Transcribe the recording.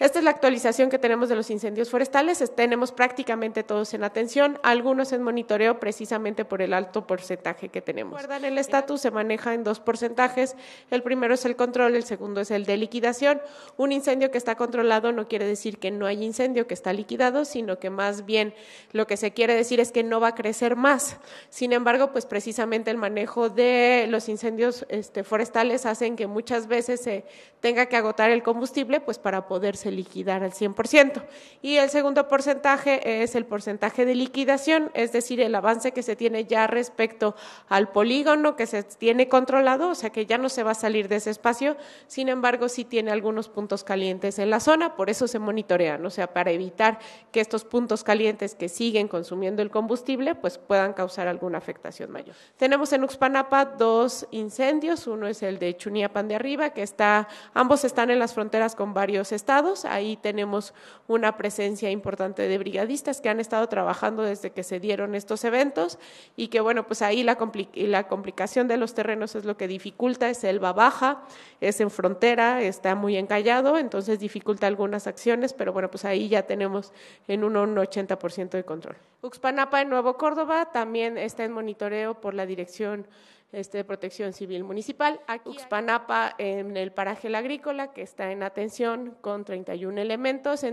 Esta es la actualización que tenemos de los incendios forestales. Tenemos prácticamente todos en atención, algunos en monitoreo precisamente por el alto porcentaje que tenemos. Recuerdan, el estatus se maneja en dos porcentajes. El primero es el control, el segundo es el de liquidación. Un incendio que está controlado no quiere decir que no hay incendio que está liquidado, sino que más bien lo que se quiere decir es que no va a crecer más. Sin embargo, pues precisamente el manejo de los incendios este, forestales hacen que muchas veces se tenga que agotar el combustible pues para poder liquidar al 100%. Y el segundo porcentaje es el porcentaje de liquidación, es decir, el avance que se tiene ya respecto al polígono que se tiene controlado, o sea que ya no se va a salir de ese espacio, sin embargo sí tiene algunos puntos calientes en la zona, por eso se monitorean, o sea, para evitar que estos puntos calientes que siguen consumiendo el combustible pues puedan causar alguna afectación mayor. Tenemos en Uxpanapa dos incendios, uno es el de Chuniapan de arriba, que está, ambos están en las fronteras con varios estados, Ahí tenemos una presencia importante de brigadistas que han estado trabajando desde que se dieron estos eventos y que, bueno, pues ahí la, complicación de los terrenos es lo que dificulta, es selva baja, es en frontera, está muy encallado, entonces dificulta algunas acciones, pero bueno, pues ahí ya tenemos en un, un 80% de control. Uxpanapa en Nuevo Córdoba también está en monitoreo por la Dirección este, de Protección Civil Municipal. Aquí Uxpanapa, en el paraje agrícola, que está en atención con 31 elementos.